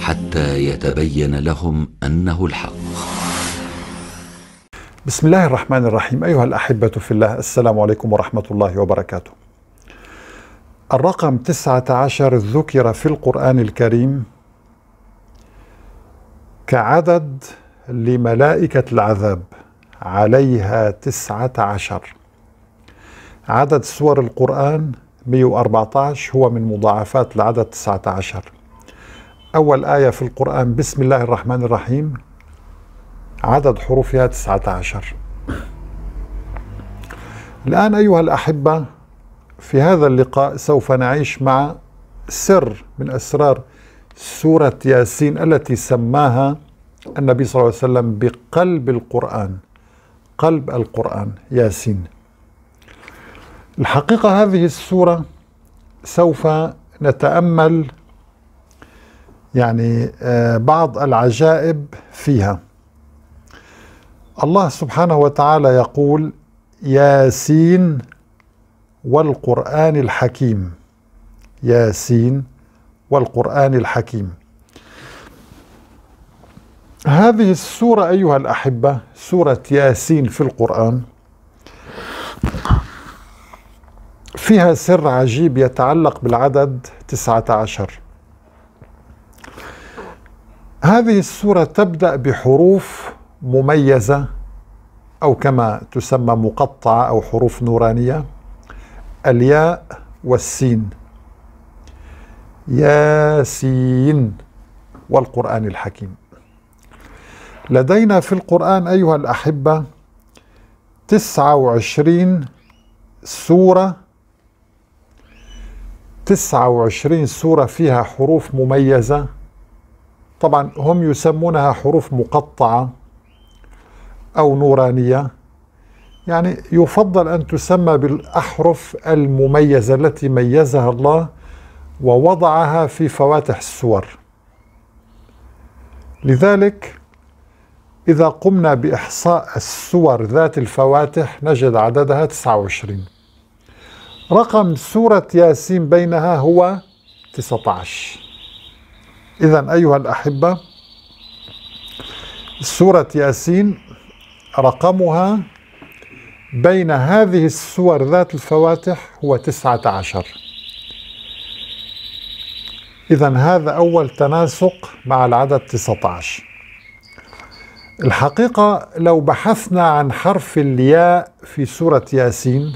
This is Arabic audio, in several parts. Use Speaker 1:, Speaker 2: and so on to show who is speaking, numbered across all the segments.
Speaker 1: حتى يتبين لهم انه الحق. بسم الله الرحمن الرحيم، ايها الاحبه في الله، السلام عليكم ورحمه الله وبركاته. الرقم 19 ذكر في القران الكريم كعدد لملائكه العذاب عليها 19 عدد سور القرآن 114 هو من مضاعفات العدد 19 أول آية في القرآن بسم الله الرحمن الرحيم عدد حروفها 19 الآن أيها الأحبة في هذا اللقاء سوف نعيش مع سر من أسرار سورة ياسين التي سماها النبي صلى الله عليه وسلم بقلب القرآن قلب القرآن ياسين الحقيقة هذه السورة سوف نتأمل يعني آه, بعض العجائب فيها الله سبحانه وتعالى يقول ياسين والقرآن الحكيم ياسين والقرآن الحكيم هذه السورة أيها الأحبة سورة ياسين في القرآن فيها سر عجيب يتعلق بالعدد 19 هذه السورة تبدأ بحروف مميزة أو كما تسمى مقطعة أو حروف نورانية الياء والسين ياسين والقرآن الحكيم لدينا في القرآن أيها الأحبة تسعة وعشرين سورة تسعة وعشرين سورة فيها حروف مميزة طبعا هم يسمونها حروف مقطعة أو نورانية يعني يفضل أن تسمى بالأحرف المميزة التي ميزها الله ووضعها في فواتح السور لذلك إذا قمنا بإحصاء السور ذات الفواتح نجد عددها 29 رقم سورة ياسين بينها هو 19 إذا أيها الأحبة سورة ياسين رقمها بين هذه السور ذات الفواتح هو تسعة عشر إذا هذا أول تناسق مع العدد 19 الحقيقة لو بحثنا عن حرف الياء في سورة ياسين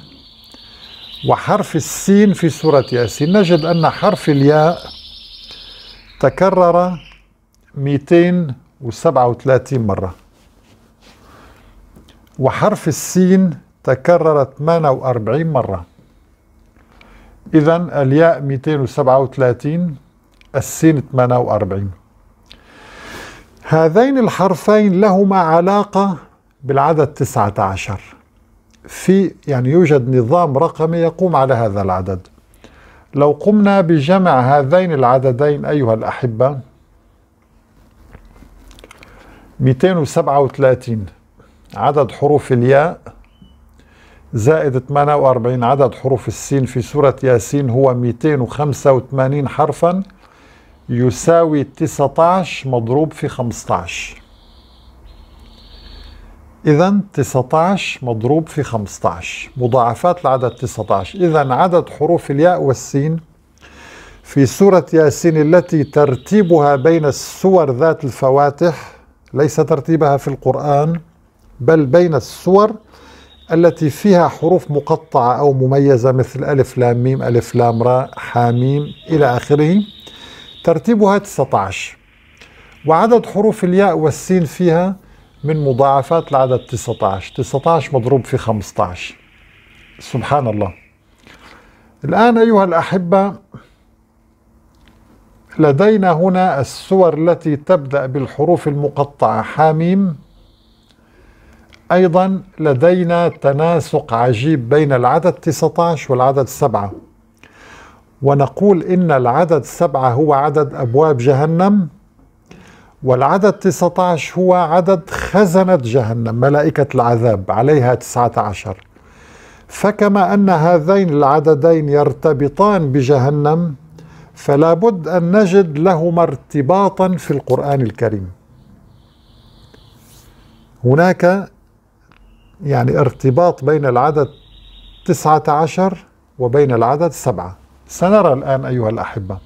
Speaker 1: وحرف السين في سورة ياسين نجد أن حرف الياء تكرر 237 مرة وحرف السين تكرر 48 مرة إذا الياء 237 السين 48 هذين الحرفين لهما علاقة بالعدد 19 في يعني يوجد نظام رقمي يقوم على هذا العدد لو قمنا بجمع هذين العددين أيها الأحبة 237 عدد حروف الياء زائد 48 عدد حروف السين في سورة ياسين هو 285 حرفا يساوي 19 مضروب في 15 إذا 19 مضروب في 15 مضاعفات العدد 19 إذا عدد حروف الياء والسين في سورة ياسين التي ترتيبها بين السور ذات الفواتح ليس ترتيبها في القرآن بل بين السور التي فيها حروف مقطعة أو مميزة مثل ألف لام ميم ألف لام راء حاميم إلى آخره ترتيبها 19 وعدد حروف الياء والسين فيها من مضاعفات العدد 19 19 مضروب في 15 سبحان الله الآن أيها الأحبة لدينا هنا السور التي تبدأ بالحروف المقطعة حاميم أيضا لدينا تناسق عجيب بين العدد 19 والعدد 7 ونقول إن العدد 7 هو عدد أبواب جهنم والعدد 19 هو عدد خزنة جهنم ملائكة العذاب عليها 19 فكما أن هذين العددين يرتبطان بجهنم فلا بد أن نجد لهما ارتباطا في القرآن الكريم هناك يعني ارتباط بين العدد 19 وبين العدد سبعة سنرى الآن أيها الأحبة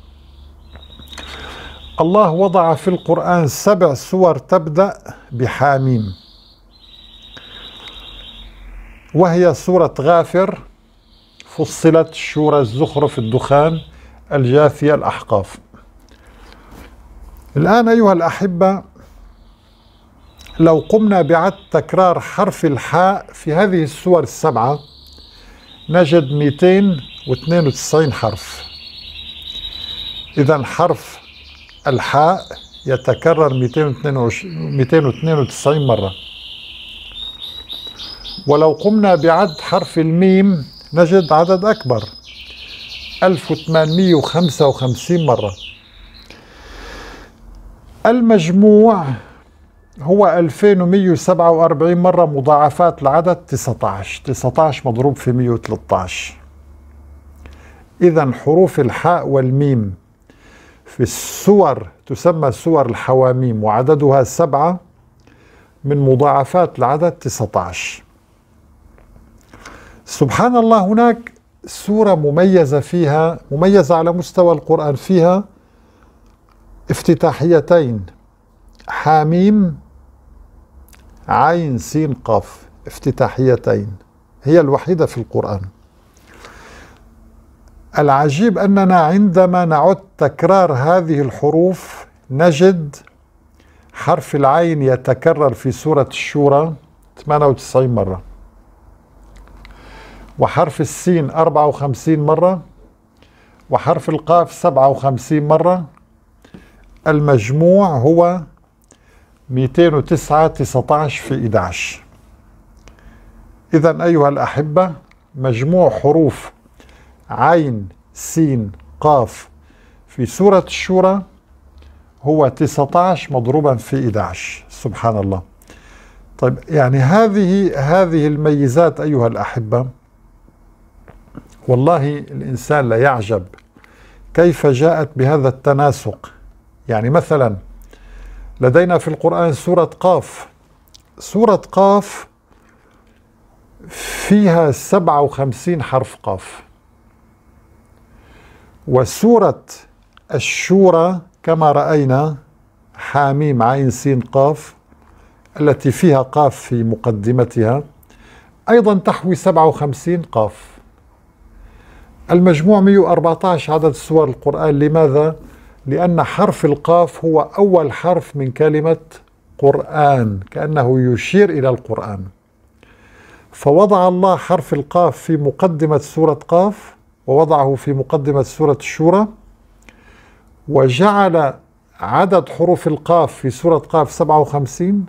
Speaker 1: الله وضع في القرآن سبع سور تبدأ بحاميم وهي سورة غافر فصلت الشورى الزخرف الدخان الجاثية الأحقاف الآن أيها الأحبة لو قمنا بعد تكرار حرف الحاء في هذه السور السبعة نجد 292 حرف إذا حرف الحاء يتكرر 292 مرة ولو قمنا بعد حرف الميم نجد عدد أكبر 1855 مرة المجموع هو 2147 مرة مضاعفات العدد 19 19 مضروب في 113 إذا حروف الحاء والميم في السور تسمى سور الحواميم وعددها سبعة من مضاعفات العدد 19 سبحان الله هناك سورة مميزة فيها مميزة على مستوى القرآن فيها افتتاحيتين حاميم عين سين قاف افتتاحيتين هي الوحيدة في القرآن العجيب أننا عندما نعد تكرار هذه الحروف نجد حرف العين يتكرر في سورة الشورى 98 مرة وحرف السين 54 مرة وحرف القاف 57 مرة المجموع هو 209 19 في 11 إذا أيها الأحبة مجموع حروف عين سين قاف في سورة الشورى هو 19 مضروبا في 11 سبحان الله طيب يعني هذه هذه الميزات أيها الأحبة والله الإنسان لا يعجب كيف جاءت بهذا التناسق يعني مثلا لدينا في القرآن سورة قاف سورة قاف فيها 57 حرف قاف وسورة الشورى كما رأينا حاميم عين سين قاف التي فيها قاف في مقدمتها أيضا تحوي 57 قاف المجموع 114 عدد سور القرآن لماذا؟ لأن حرف القاف هو أول حرف من كلمة قرآن كأنه يشير إلى القرآن فوضع الله حرف القاف في مقدمة سورة قاف ووضعه في مقدمة سورة الشورى وجعل عدد حروف القاف في سورة قاف 57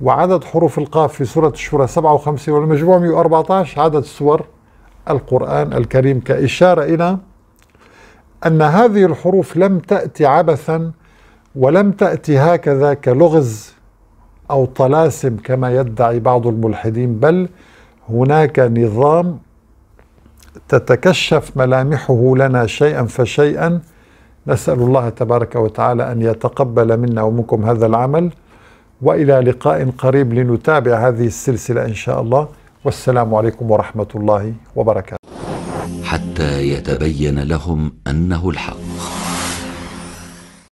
Speaker 1: وعدد حروف القاف في سورة الشورى 57 والمجموع 114 عدد سور القرآن الكريم كإشارة إلى أن هذه الحروف لم تأتي عبثا ولم تأتي هكذا كلغز أو طلاسم كما يدعي بعض الملحدين بل هناك نظام تتكشف ملامحه لنا شيئا فشيئا نسأل الله تبارك وتعالى أن يتقبل منا ومنكم هذا العمل وإلى لقاء قريب لنتابع هذه السلسلة إن شاء الله والسلام عليكم ورحمة الله وبركاته حتى يتبين لهم أنه الحق